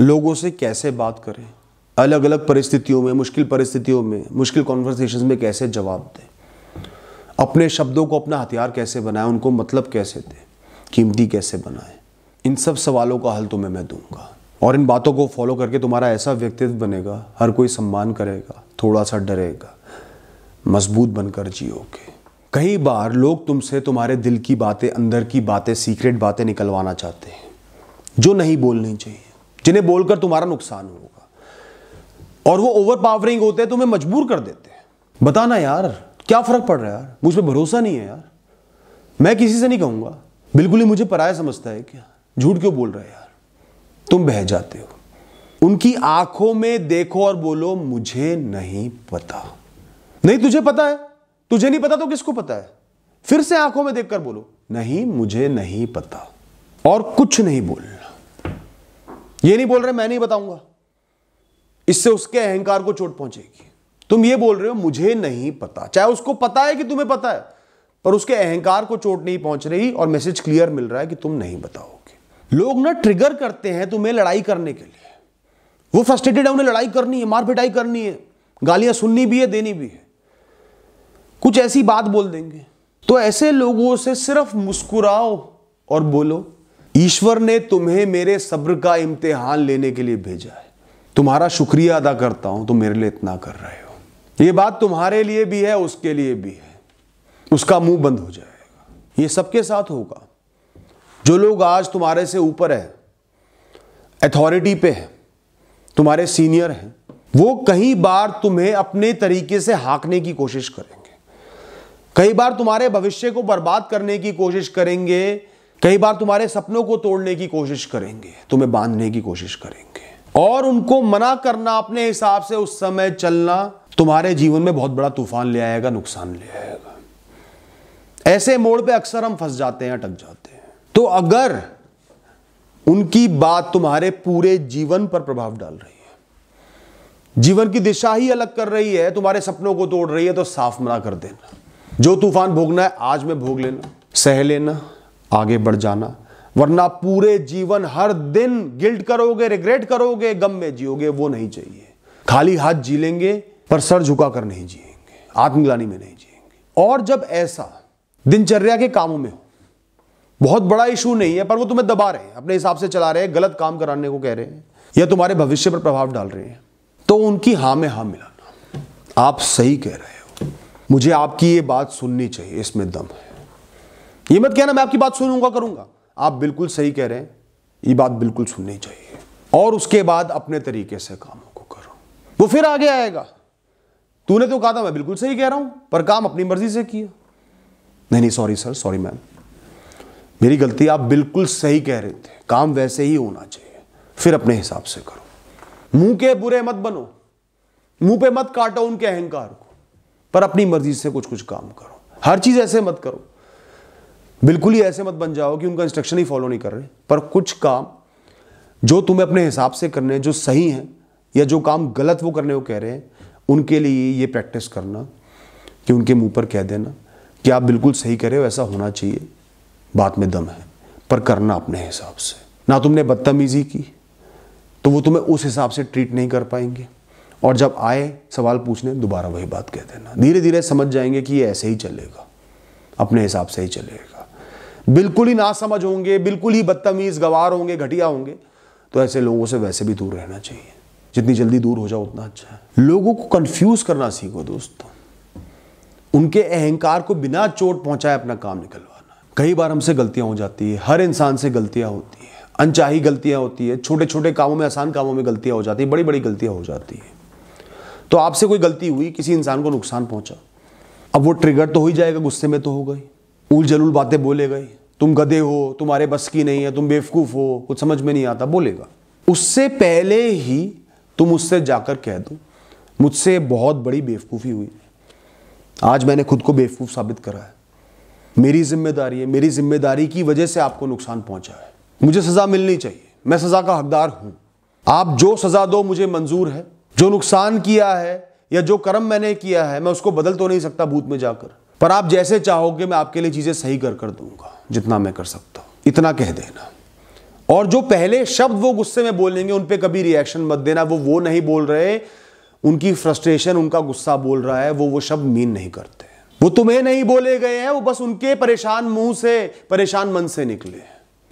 लोगों से कैसे बात करें अलग अलग परिस्थितियों में मुश्किल परिस्थितियों में मुश्किल कॉन्वर्सेशन में कैसे जवाब दें अपने शब्दों को अपना हथियार कैसे बनाएं उनको मतलब कैसे दें कीमती कैसे बनाएं इन सब सवालों का हल तुम्हें मैं दूंगा और इन बातों को फॉलो करके तुम्हारा ऐसा व्यक्तित्व बनेगा हर कोई सम्मान करेगा थोड़ा सा डरेगा मजबूत बनकर जियोगे कई बार लोग तुमसे तुम्हारे दिल की बातें अंदर की बातें सीक्रेट बातें निकलवाना चाहते हैं जो नहीं बोलनी चाहिए जिन्हें बोलकर तुम्हारा नुकसान होगा और वो ओवर पावरिंग होते हैं तुम्हें मजबूर कर देते हैं बताना यार क्या फर्क पड़ रहा है यार मुझ पर भरोसा नहीं है यार मैं किसी से नहीं कहूंगा बिल्कुल ही मुझे पराया समझता है क्या झूठ क्यों बोल रहा है यार तुम बह जाते हो उनकी आंखों में देखो और बोलो मुझे नहीं पता नहीं तुझे पता है तुझे नहीं पता तो किसको पता है फिर से आंखों में देखकर बोलो नहीं मुझे नहीं पता और कुछ नहीं बोलना ये नहीं बोल रहे मैं नहीं बताऊंगा इससे उसके अहंकार को चोट पहुंचेगी तुम ये बोल रहे हो मुझे नहीं पता चाहे उसको पता है कि तुम्हें पता है पर उसके अहंकार को चोट नहीं पहुंच रही और मैसेज क्लियर मिल रहा है कि तुम नहीं बताओगे लोग ना ट्रिगर करते हैं तुम्हें लड़ाई करने के लिए वो फ्रस्ट्रेटेड है उन्हें लड़ाई करनी है मार पिटाई करनी है गालियां सुननी भी है देनी भी है कुछ ऐसी बात बोल देंगे तो ऐसे लोगों से सिर्फ मुस्कुराओ और बोलो ईश्वर ने तुम्हें मेरे सब्र का इम्तिहान लेने के लिए भेजा है तुम्हारा शुक्रिया अदा करता हूं तुम मेरे लिए इतना कर रहे हो यह बात तुम्हारे लिए भी है उसके लिए भी है उसका मुंह बंद हो जाएगा ये सबके साथ होगा जो लोग आज तुम्हारे से ऊपर है अथॉरिटी पे है तुम्हारे सीनियर हैं वो कई बार तुम्हें अपने तरीके से हाँकने की कोशिश करेंगे कई बार तुम्हारे भविष्य को बर्बाद करने की कोशिश करेंगे कई बार तुम्हारे सपनों को तोड़ने की कोशिश करेंगे तुम्हें बांधने की कोशिश करेंगे और उनको मना करना अपने हिसाब से उस समय चलना तुम्हारे जीवन में बहुत बड़ा तूफान ले आएगा नुकसान ले आएगा ऐसे मोड़ पे अक्सर हम फंस जाते हैं अटक जाते हैं तो अगर उनकी बात तुम्हारे पूरे जीवन पर प्रभाव डाल रही है जीवन की दिशा ही अलग कर रही है तुम्हारे सपनों को तोड़ रही है तो साफ मना कर देना जो तूफान भोगना है आज में भोग लेना सह लेना आगे बढ़ जाना वरना पूरे जीवन हर दिन गिल्ट करोगे रिग्रेट करोगे गम में जियोगे वो नहीं चाहिए खाली हाथ जी लेंगे पर सर झुका कर नहीं जिएंगे आत्मग्लानी में नहीं जिएंगे और जब ऐसा दिनचर्या के कामों में हो बहुत बड़ा इशू नहीं है पर वो तुम्हें दबा रहे हैं अपने हिसाब से चला रहे हैं गलत काम कराने को कह रहे हैं या तुम्हारे भविष्य पर प्रभाव डाल रहे हैं तो उनकी हा में हाँ मिलाना आप सही कह रहे हो मुझे आपकी ये बात सुननी चाहिए इसमें दम है ये मत कहना मैं आपकी बात सुनूंगा करूंगा आप बिल्कुल सही कह रहे हैं ये बात बिल्कुल सुननी चाहिए और उसके बाद अपने तरीके से कामों को करो वो फिर आगे आएगा तूने तो कहा था मैं बिल्कुल सही कह रहा हूं पर काम अपनी मर्जी से किया नहीं नहीं सॉरी सर सॉरी मैम मेरी गलती आप बिल्कुल सही कह रहे थे काम वैसे ही होना चाहिए फिर अपने हिसाब से करो मुंह के बुरे मत बनो मुंह पे मत काटो उनके अहंकार को पर अपनी मर्जी से कुछ कुछ काम करो हर चीज ऐसे मत करो बिल्कुल ही ऐसे मत बन जाओ कि उनका इंस्ट्रक्शन ही फॉलो नहीं कर रहे पर कुछ काम जो तुम्हें अपने हिसाब से करने जो सही हैं या जो काम गलत वो करने को कह रहे हैं उनके लिए ये प्रैक्टिस करना कि उनके मुंह पर कह देना कि आप बिल्कुल सही कह रहे हो ऐसा होना चाहिए बात में दम है पर करना अपने हिसाब से ना तुमने बदतमीज़ी की तो वो तुम्हें उस हिसाब से ट्रीट नहीं कर पाएंगे और जब आए सवाल पूछने दोबारा वही बात कह देना धीरे धीरे समझ जाएंगे कि ये ऐसे ही चलेगा अपने हिसाब से ही चलेगा बिल्कुल ही नासमझ होंगे बिल्कुल ही बदतमीज़ गवार होंगे घटिया होंगे तो ऐसे लोगों से वैसे भी दूर रहना चाहिए जितनी जल्दी दूर हो जाओ उतना अच्छा है लोगों को कंफ्यूज करना सीखो दोस्तों उनके अहंकार को बिना चोट पहुंचाए अपना काम निकलवाना कई बार हमसे गलतियां हो जाती है हर इंसान से गलतियां होती है अनचाही गलतियां होती है छोटे छोटे कामों में आसान कामों में गलतियां हो जाती है बड़ी बड़ी गलतियां हो जाती है तो आपसे कोई गलती हुई किसी इंसान को नुकसान पहुंचा अब वो ट्रिगर तो हो ही जाएगा गुस्से में तो होगा ही उल जलूल बातें बोले गए तुम गधे हो तुम्हारे बस की नहीं है तुम बेवकूफ़ हो कुछ समझ में नहीं आता बोलेगा उससे पहले ही तुम उससे जाकर कह दो मुझसे बहुत बड़ी बेवकूफ़ी हुई आज मैंने खुद को बेवकूफ़ साबित करा है मेरी जिम्मेदारी है मेरी जिम्मेदारी की वजह से आपको नुकसान पहुंचा है मुझे सज़ा मिलनी चाहिए मैं सज़ा का हकदार हूं आप जो सज़ा दो मुझे मंजूर है जो नुकसान किया है या जो कर्म मैंने किया है मैं उसको बदल तो नहीं सकता भूत में जाकर पर आप जैसे चाहोगे मैं आपके लिए चीज़ें सही कर कर दूंगा जितना मैं कर सकता हूं इतना कह देना और जो पहले शब्द वो गुस्से में बोलेंगे उन पर कभी रिएक्शन मत देना वो वो नहीं बोल रहे उनकी फ्रस्ट्रेशन उनका गुस्सा बोल रहा है वो वो शब्द मीन नहीं करते वो तुम्हें नहीं बोले गए हैं वो बस उनके परेशान मुंह से परेशान मन से निकले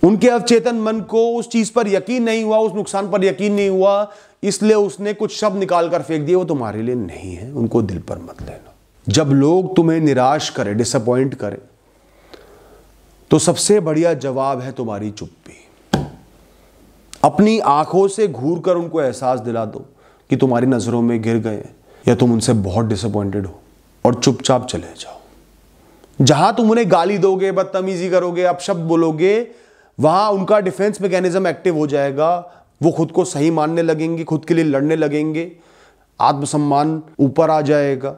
उनके अवचेतन मन को उस चीज पर यकीन नहीं हुआ उस नुकसान पर यकीन नहीं हुआ इसलिए उसने कुछ शब्द निकाल कर फेंक दिए वो तुम्हारे लिए नहीं है उनको दिल पर मत लेना जब लोग तुम्हें निराश करें डिसअपॉइंट करें तो सबसे बढ़िया जवाब है तुम्हारी चुप्पी अपनी आंखों से घूर कर उनको एहसास दिला दो कि तुम्हारी नज़रों में गिर गए या तुम उनसे बहुत डिसअपॉइंटेड हो और चुपचाप चले जाओ जहां तुम उन्हें गाली दोगे बदतमीजी करोगे अपशब्द बोलोगे वहां उनका डिफेंस मैकेनिज्म एक्टिव हो जाएगा वो खुद को सही मानने लगेंगे खुद के लिए लड़ने लगेंगे आत्मसम्मान ऊपर आ जाएगा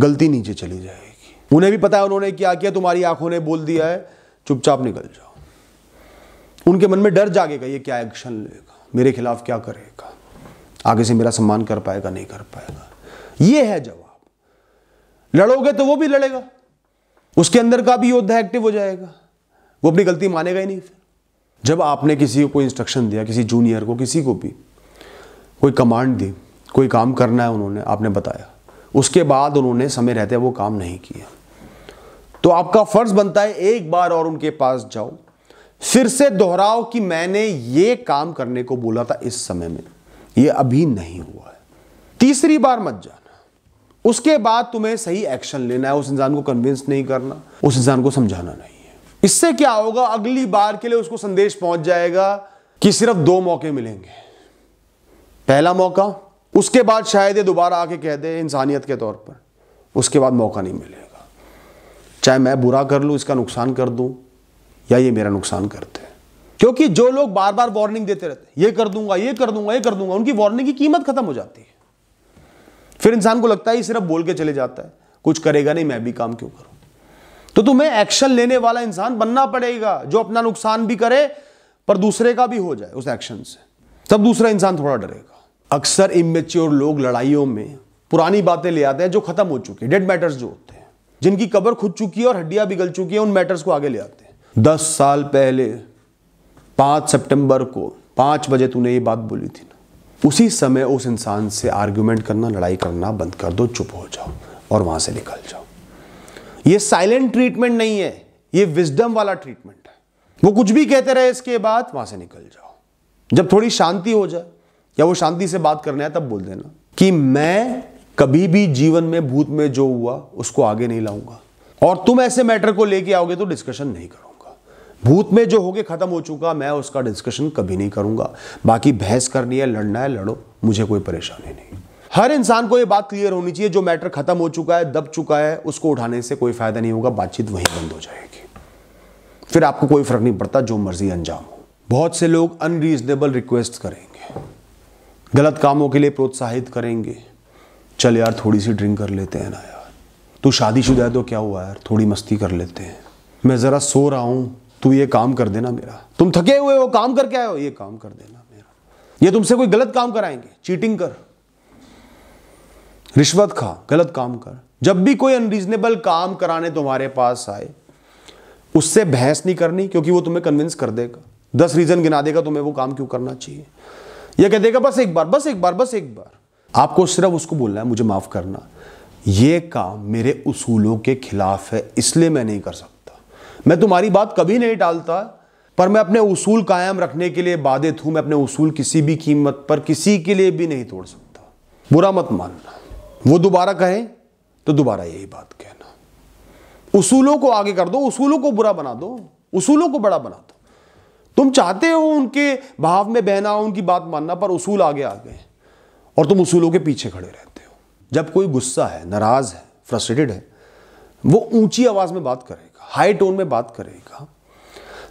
गलती नीचे चली जाएगी उन्हें भी पता है उन्होंने क्या किया तुम्हारी आंखों ने बोल दिया है चुपचाप निकल जाओ उनके मन में डर जागेगा ये क्या एक्शन लेगा मेरे खिलाफ क्या करेगा आगे से मेरा सम्मान कर पाएगा नहीं कर पाएगा ये है जवाब लड़ोगे तो वो भी लड़ेगा उसके अंदर का भी योद्धा एक्टिव हो जाएगा वो अपनी गलती मानेगा ही नहीं फिर जब आपने किसी को इंस्ट्रक्शन दिया किसी जूनियर को किसी को भी कोई कमांड दी कोई काम करना है उन्होंने आपने बताया उसके बाद उन्होंने समय रहते वो काम नहीं किया तो आपका फर्ज बनता है एक बार और उनके पास जाओ फिर से दोहराओ कि मैंने ये काम करने को बोला था इस समय में ये अभी नहीं हुआ है तीसरी बार मत जाना उसके बाद तुम्हें सही एक्शन लेना है उस इंसान को कन्विंस नहीं करना उस इंसान को समझाना नहीं है इससे क्या होगा अगली बार के लिए उसको संदेश पहुंच जाएगा कि सिर्फ दो मौके मिलेंगे पहला मौका उसके बाद शायद ये दोबारा आके कह दे इंसानियत के तौर पर उसके बाद मौका नहीं मिलेगा चाहे मैं बुरा कर लूँ इसका नुकसान कर दूँ या ये मेरा नुकसान करते हैं क्योंकि जो लोग बार बार वार्निंग देते रहते हैं ये कर दूंगा ये कर दूंगा ये कर दूंगा उनकी वार्निंग की कीमत खत्म हो जाती है फिर इंसान को लगता है ये सिर्फ बोल के चले जाता है कुछ करेगा नहीं मैं भी काम क्यों करूं तो तुम्हें एक्शन लेने वाला इंसान बनना पड़ेगा जो अपना नुकसान भी करे पर दूसरे का भी हो जाए उस एक्शन से तब दूसरा इंसान थोड़ा डरेगा अक्सर इमेच्योर लोग लड़ाइयों में पुरानी बातें ले आते हैं जो खत्म हो चुकी है डेड मैटर्स जो होते हैं जिनकी कबर खुद चुकी है और हड्डियां गल चुकी हैं उन मैटर्स को आगे ले आते हैं दस साल पहले पांच सितंबर को पांच बजे तूने ये बात बोली थी ना उसी समय उस इंसान से आर्ग्यूमेंट करना लड़ाई करना बंद कर दो चुप हो जाओ और वहां से निकल जाओ ये साइलेंट ट्रीटमेंट नहीं है ये विजडम वाला ट्रीटमेंट है वो कुछ भी कहते रहे इसके बाद वहां से निकल जाओ जब थोड़ी शांति हो जाए या वो शांति से बात करने आए तब बोल देना कि मैं कभी भी जीवन में भूत में जो हुआ उसको आगे नहीं लाऊंगा और तुम ऐसे मैटर को लेके आओगे तो डिस्कशन नहीं करूंगा भूत में जो होके खत्म हो चुका मैं उसका डिस्कशन कभी नहीं करूंगा बाकी बहस करनी है लड़ना है लड़ो मुझे कोई परेशानी नहीं हर इंसान को यह बात क्लियर होनी चाहिए जो मैटर खत्म हो चुका है दब चुका है उसको उठाने से कोई फायदा नहीं होगा बातचीत वहीं बंद हो जाएगी फिर आपको कोई फर्क नहीं पड़ता जो मर्जी अंजाम हो बहुत से लोग अनरीजनेबल रिक्वेस्ट करेंगे गलत कामों के लिए प्रोत्साहित करेंगे चल यार थोड़ी सी ड्रिंक कर लेते हैं ना यार तू शादीशुदा है तो क्या हुआ यार थोड़ी मस्ती कर लेते हैं मैं ज़रा सो रहा हूं तू ये काम कर देना मेरा तुम थके हुए हो काम करके आए हो ये काम कर देना मेरा ये तुमसे कोई गलत काम कराएंगे चीटिंग कर रिश्वत खा गलत काम कर जब भी कोई अनरीजनेबल काम कराने तुम्हारे पास आए उससे बहस नहीं करनी क्योंकि वो तुम्हें कन्विंस कर देगा दस रीज़न गिना देगा तुम्हें वो काम क्यों करना चाहिए या कह देगा बस एक बार बस एक बार बस एक बार आपको सिर्फ उसको बोलना है मुझे माफ़ करना ये काम मेरे उसूलों के खिलाफ है इसलिए मैं नहीं कर सकता मैं तुम्हारी बात कभी नहीं डालता पर मैं अपने उसूल कायम रखने के लिए बाधित हूं मैं अपने उसूल किसी भी कीमत पर किसी के लिए भी नहीं तोड़ सकता बुरा मत मानना वो दोबारा कहे तो दोबारा यही बात कहना उसूलों को आगे कर दो उसूलों को बुरा बना दो उसूलों को बड़ा बना दो तुम चाहते हो उनके भाव में बहना उनकी बात मानना पर उसूल आगे आ गए और तुम उसूलों के पीछे खड़े रहते हो जब कोई गुस्सा है नाराज़ है फ्रस्ट्रेटेड है वो ऊंची आवाज़ में बात करेगा हाई टोन में बात करेगा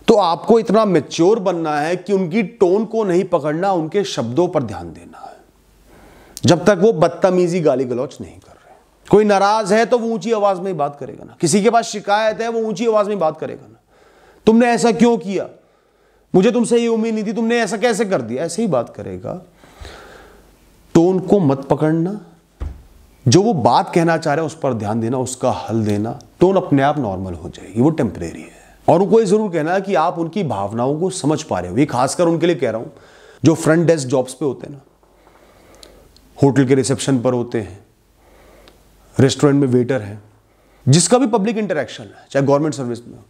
तो आपको इतना मेच्योर बनना है कि उनकी टोन को नहीं पकड़ना उनके शब्दों पर ध्यान देना है जब तक वो बदतमीजी गाली गलौच नहीं कर रहे कोई नाराज है तो वो ऊंची आवाज में ही बात करेगा ना किसी के पास शिकायत है वो ऊंची आवाज में बात करेगा ना तुमने ऐसा क्यों किया मुझे तुमसे ये उम्मीद नहीं थी तुमने ऐसा कैसे कर दिया ऐसे ही बात करेगा तो उनको मत पकड़ना जो वो बात कहना चाह रहे हैं उस पर ध्यान देना उसका हल देना टोन अपने आप नॉर्मल हो जाएगी वो टेम्परेरी है और उनको ये जरूर कहना कि आप उनकी भावनाओं को समझ पा रहे हो ये खासकर उनके लिए कह रहा हूं जो फ्रंट डेस्क जॉब्स पे होते हैं ना होटल के रिसेप्शन पर होते हैं रेस्टोरेंट में वेटर हैं जिसका भी पब्लिक इंटरेक्शन है चाहे गवर्नमेंट सर्विस में हो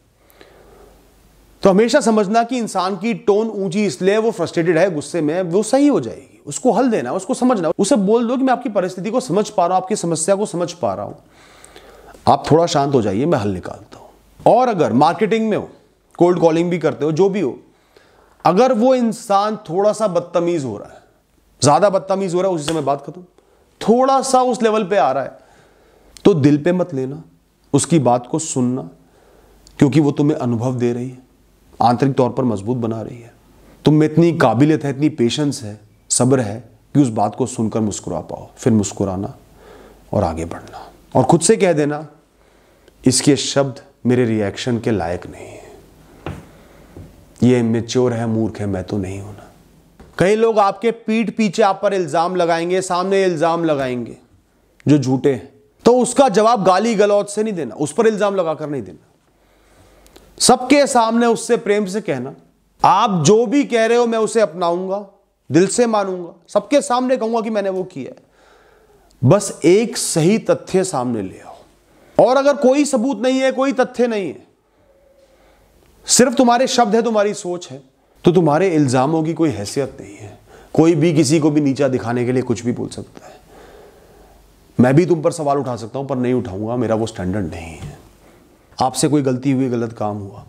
तो हमेशा समझना कि इंसान की टोन ऊंची इसलिए वो फ्रस्ट्रेटेड है गुस्से में वो सही हो जाएगी उसको हल देना उसको समझना उसे बोल दो कि मैं आपकी परिस्थिति को समझ पा रहा हूँ आपकी समस्या को समझ पा रहा हूँ आप थोड़ा शांत हो जाइए मैं हल निकालता हूँ और अगर मार्केटिंग में हो कोल्ड कॉलिंग भी करते हो जो भी हो अगर वो इंसान थोड़ा सा बदतमीज़ हो रहा है ज़्यादा बदतमीज़ हो रहा है उसी समय बात खत्म थोड़ा सा उस लेवल पे आ रहा है तो दिल पे मत लेना उसकी बात को सुनना क्योंकि वो तुम्हें अनुभव दे रही है आंतरिक तौर पर मजबूत बना रही है तुम में इतनी काबिलियत है इतनी पेशेंस है सब्र है कि उस बात को सुनकर मुस्कुरा पाओ फिर मुस्कुराना और आगे बढ़ना और खुद से कह देना इसके शब्द मेरे रिएक्शन के लायक नहीं है ये मेच्योर है मूर्ख है मैं तो नहीं होना कई लोग आपके पीठ पीछे आप पर इल्ज़ाम लगाएंगे सामने इल्ज़ाम लगाएंगे जो झूठे हैं तो उसका जवाब गाली गलौज से नहीं देना उस पर इल्ज़ाम लगाकर नहीं देना सबके सामने उससे प्रेम से कहना आप जो भी कह रहे हो मैं उसे अपनाऊंगा दिल से मानूंगा सबके सामने कहूंगा कि मैंने वो किया है बस एक सही तथ्य सामने ले आओ और अगर कोई सबूत नहीं है कोई तथ्य नहीं है सिर्फ तुम्हारे शब्द है तुम्हारी सोच है तो तुम्हारे इल्जामों की कोई हैसियत नहीं है कोई भी किसी को भी नीचा दिखाने के लिए कुछ भी बोल सकता है मैं भी तुम पर सवाल उठा सकता हूं पर नहीं उठाऊंगा मेरा वो स्टैंडर्ड नहीं है आपसे कोई गलती हुई गलत काम हुआ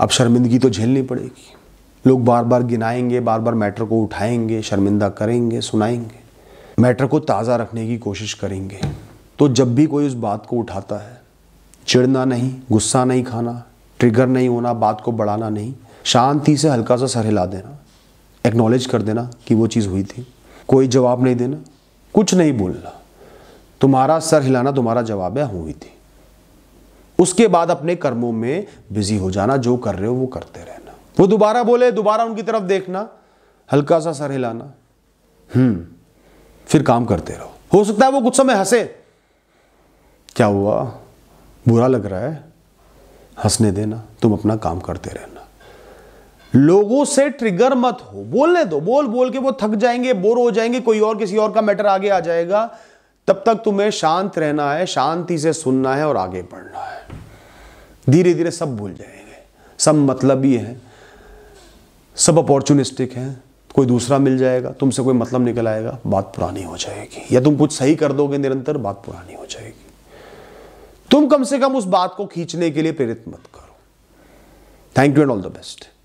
अब शर्मिंदगी तो झेलनी पड़ेगी लोग बार बार गिनाएंगे बार बार मैटर को उठाएंगे शर्मिंदा करेंगे सुनाएंगे मैटर को ताज़ा रखने की कोशिश करेंगे तो जब भी कोई उस बात को उठाता है चिड़ना नहीं गुस्सा नहीं खाना ट्रिगर नहीं होना बात को बढ़ाना नहीं शांति से हल्का सा सर हिला देना एक्नॉलेज कर देना कि वो चीज़ हुई थी कोई जवाब नहीं देना कुछ नहीं बोलना तुम्हारा सर हिलाना तुम्हारा जवाब है हाँ हुई थी उसके बाद अपने कर्मों में बिजी हो जाना जो कर रहे हो वो करते रहना वो दोबारा बोले दोबारा उनकी तरफ देखना हल्का सा सर हिलाना हम्म फिर काम करते रहो हो सकता है वो कुछ समय हंसे क्या हुआ बुरा लग रहा है हंसने देना तुम अपना काम करते रहना लोगों से ट्रिगर मत हो बोलने दो बोल बोल के वो थक जाएंगे बोर हो जाएंगे कोई और किसी और का मैटर आगे आ जाएगा तब तक तुम्हें शांत रहना है शांति से सुनना है और आगे बढ़ना है धीरे धीरे सब भूल जाएंगे सब मतलब ही है सब अपॉर्चुनिस्टिक है कोई दूसरा मिल जाएगा तुमसे कोई मतलब निकल आएगा बात पुरानी हो जाएगी या तुम कुछ सही कर दोगे निरंतर बात पुरानी हो जाएगी तुम कम से कम उस बात को खींचने के लिए प्रेरित मत करो thank you and all the best